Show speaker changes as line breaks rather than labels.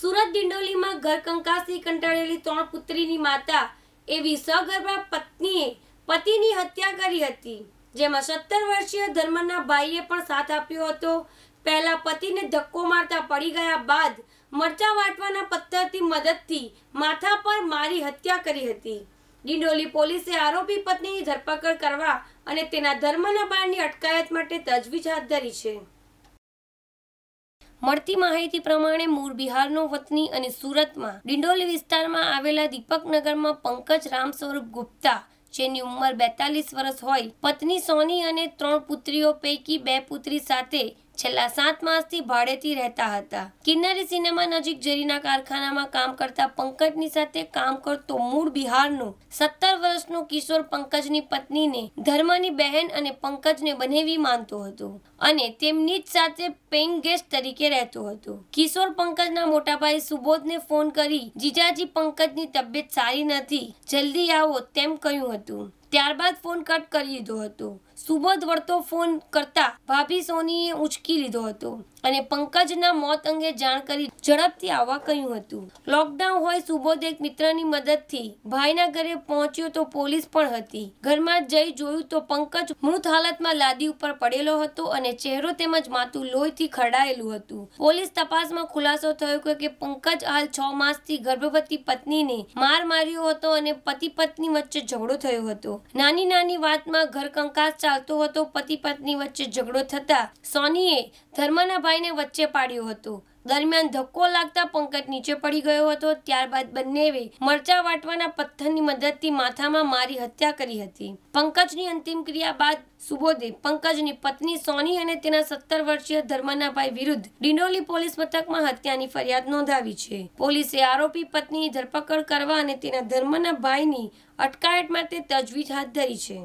સુરત દિંડોલીમાં ઘર કંકાસથી કંટાળેલી ત્રણ પુત્રીની માતા એવી સગર્ભા પત્નીએ પતિની હત્યા કરી હતી જેમાં સત્તર વર્ષીય ધર્મના ભાઈએ પણ સાથ આપ્યો હતો પહેલા પતિને ધક્કો મારતા પડી ગયા બાદ મરચા વાટવાના પથ્થરથી મદદથી માથા પર મારી હત્યા કરી હતી ડિંડોલી પોલીસે આરોપી પત્નીની ધરપકડ કરવા અને તેના ધર્મના બારની અટકાયત માટે તજવીજ હાથ ધરી છે મળતી માહિતી પ્રમાણે મૂળ બિહારનો વતની અને સુરતમાં ડિંડોલી વિસ્તારમાં આવેલા દીપકનગરમાં પંકજ રામ સ્વરૂપ ગુપ્તા જેની ઉંમર બેતાલીસ વર્ષ હોય પત્ની સોની અને ત્રણ પુત્રીઓ પૈકી બે પુત્રી સાથે છેલ્લા સાત માસથી ભાડેથી રહેતા હતા કિન્નરી સિનેમા નજીક ઝેરીના કારખાનામાં કામ કરતા પંકજની સાથે કામ કરતો મૂળ બિહારનો સત્તર વર્ષનો કિશોર પંકજની પત્નીને ધર્મની બહેન અને પંકજને બનેવી માનતો હતો અને તેમની જ સાથે પેઇંગ ગેસ્ટ તરીકે રહેતો હતો કિશોર પંકજના મોટા ભાઈ સુબોધને ફોન કરી જીજાજી પંકજની તબિયત સારી નથી જલ્દી આવો તેમ કહ્યું હતું ત્યારબાદ ફોન કટ કરી લીધો હતો સુબોધ વળતો ફોન કરતા ભાભી સોનીએ ઉચકી લીધો હતો અને પંકજના મોત અંગે જાણ કરી ઝડપથી આવવા કહ્યું હતું લોકડાઉન હોય સુબોધ એક મિત્રની મદદથી ભાઈના ઘરે પહોંચ્યો તો પોલીસ પણ હતી ઘરમાં જઈ જોયું તો પંકજ મૃત હાલતમાં લાદી ઉપર પડેલો હતો અને ચહેરો તેમજ માથું લોહીથી ખડાયેલું હતું પોલીસ તપાસમાં ખુલાસો થયો કે પંકજ હાલ છ માસથી ગર્ભવતી પત્નીને માર માર્યો હતો અને પતિ પત્ની વચ્ચે ઝઘડો થયો હતો નાની નાની વાતમાં ઘર કંકાસ ચાલતો હતો પતિ પત્ની વચ્ચે ઝઘડો થતા સોનીએ ધર્મના ભાઈને વચ્ચે પાડ્યો હતો દરમિયાન ધક્કો લાગતા પંકજ નીચે પડી ગયો હતો ત્યારબાદ બંનેએ મરચા વાટવાના પથ્થરની મદદથી માથામાં મારી હત્યા કરી હતી પંકજની અંતિમ ક્રિયા બાદ સુબોધે પંકજની પત્ની સોની અને તેના સત્તર વર્ષીય ધર્મના ભાઈ વિરુદ્ધ ડિંડોલી પોલીસ મથકમાં હત્યાની ફરિયાદ નોંધાવી છે પોલીસે આરોપી પત્નીની ધરપકડ કરવા અને તેના ધર્મના ભાઈની અટકાયત માટે તજવીજ હાથ ધરી છે